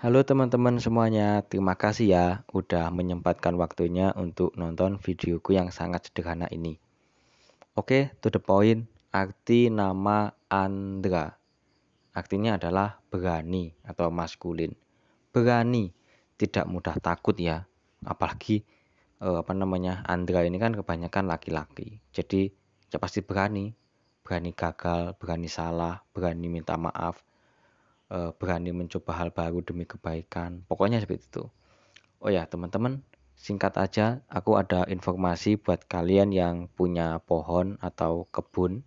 Halo teman-teman semuanya, terima kasih ya udah menyempatkan waktunya untuk nonton videoku yang sangat sederhana ini. Oke, to the point, arti nama Andra. Artinya adalah berani atau maskulin. Berani, tidak mudah takut ya. Apalagi eh, apa namanya Andra ini kan kebanyakan laki-laki. Jadi ya pasti berani, berani gagal, berani salah, berani minta maaf, Eh, berani mencoba hal baru demi kebaikan pokoknya seperti itu oh ya teman-teman singkat aja aku ada informasi buat kalian yang punya pohon atau kebun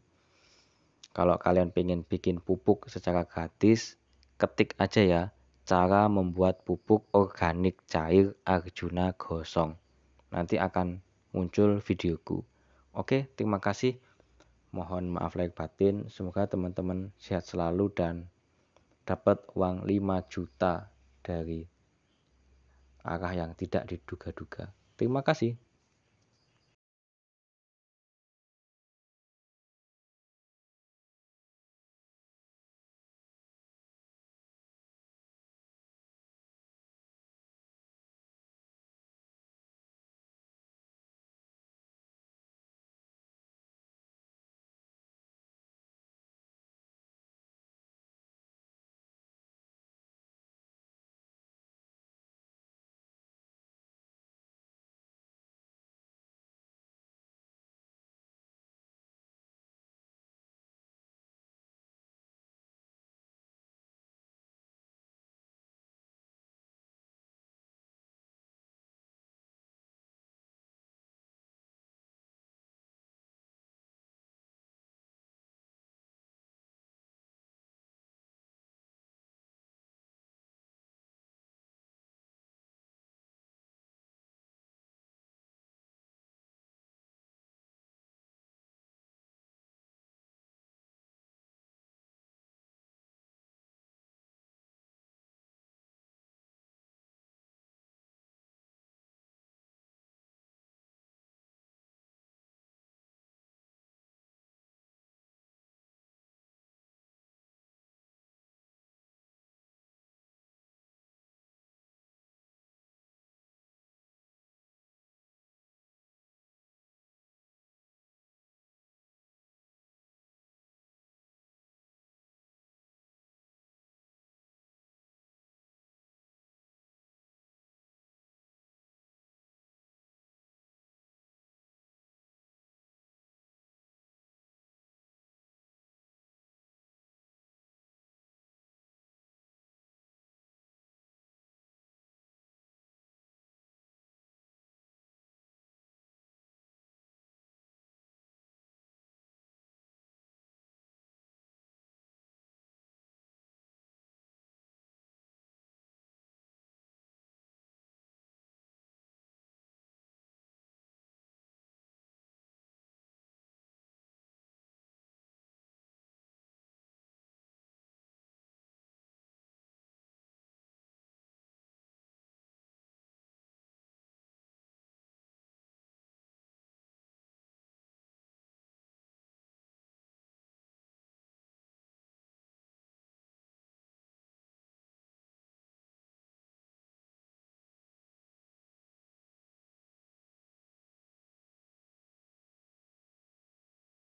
kalau kalian pengen bikin pupuk secara gratis ketik aja ya cara membuat pupuk organik cair Arjuna Gosong nanti akan muncul videoku oke terima kasih mohon maaf lahir batin. Semoga teman-teman sehat selalu dan dapat uang 5 juta dari arah yang tidak diduga-duga. Terima kasih.